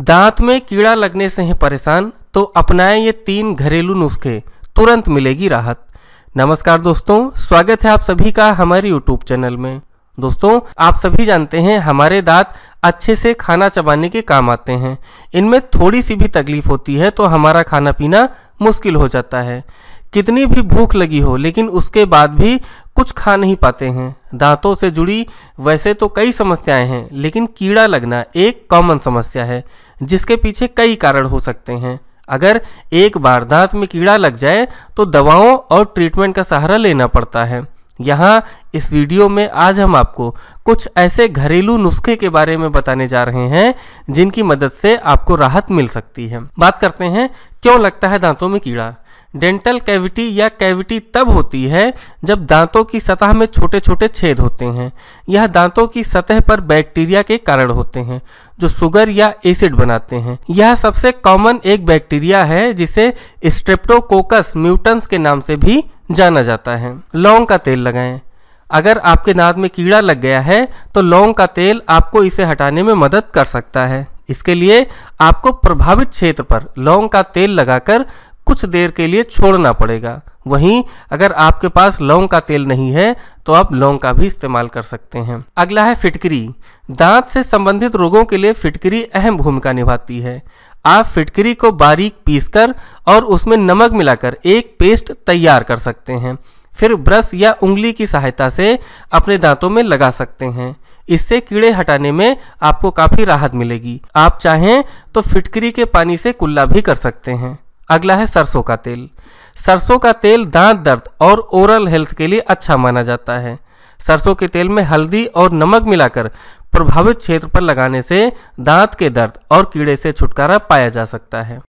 दांत में कीड़ा लगने से हैं परेशान तो अपनाएं ये तीन घरेलू नुस्खे तुरंत मिलेगी राहत नमस्कार दोस्तों स्वागत है आप सभी का हमारे यूट्यूब चैनल में दोस्तों आप सभी जानते हैं हमारे दांत अच्छे से खाना चबाने के काम आते हैं इनमें थोड़ी सी भी तकलीफ होती है तो हमारा खाना पीना मुश्किल हो जाता है कितनी भी भूख लगी हो लेकिन उसके बाद भी कुछ खा नहीं पाते हैं दांतों से जुड़ी वैसे तो कई समस्याएं हैं लेकिन कीड़ा लगना एक कॉमन समस्या है जिसके पीछे कई कारण हो सकते हैं अगर एक बार दांत में कीड़ा लग जाए तो दवाओं और ट्रीटमेंट का सहारा लेना पड़ता है यहाँ इस वीडियो में आज हम आपको कुछ ऐसे घरेलू नुस्खे के बारे में बताने जा रहे हैं जिनकी मदद से आपको राहत मिल सकती है बात करते हैं क्यों लगता है दांतों में कीड़ा डेंटल कैविटी या कैविटी तब होती है जब दांतों की सतह में छोटे छोटे छेद होते हैं यह दांतों की सतह पर बैक्टीरिया के कारण होते हैं जो शुगर या एसिड बनाते हैं यह सबसे कॉमन एक बैक्टीरिया है जिसे स्ट्रेप्टोकोकस म्यूटन्स के नाम से भी जाना जाता है लौंग का तेल लगाएं अगर आपके दांत में कीड़ा लग गया है तो लौंग का तेल आपको इसे हटाने में मदद कर सकता है इसके लिए आपको प्रभावित क्षेत्र पर लौंग का तेल लगाकर कुछ देर के लिए छोड़ना पड़ेगा वहीं अगर आपके पास लौंग का तेल नहीं है तो आप लौंग का भी इस्तेमाल कर सकते हैं अगला है फिटकरी दांत से संबंधित रोगों के लिए फिटकरी अहम भूमिका निभाती है आप फिटकरी को बारीक पीसकर और उसमें नमक मिलाकर एक पेस्ट तैयार कर सकते हैं फिर ब्रश या उंगली की सहायता से अपने दांतों में लगा सकते हैं इससे कीड़े हटाने में आपको काफ़ी राहत मिलेगी आप चाहें तो फिटकरी के पानी से कुल्ला भी कर सकते हैं अगला है सरसों का तेल सरसों का तेल दांत दर्द और ओरल हेल्थ के लिए अच्छा माना जाता है सरसों के तेल में हल्दी और नमक मिलाकर प्रभावित क्षेत्र पर लगाने से दांत के दर्द और कीड़े से छुटकारा पाया जा सकता है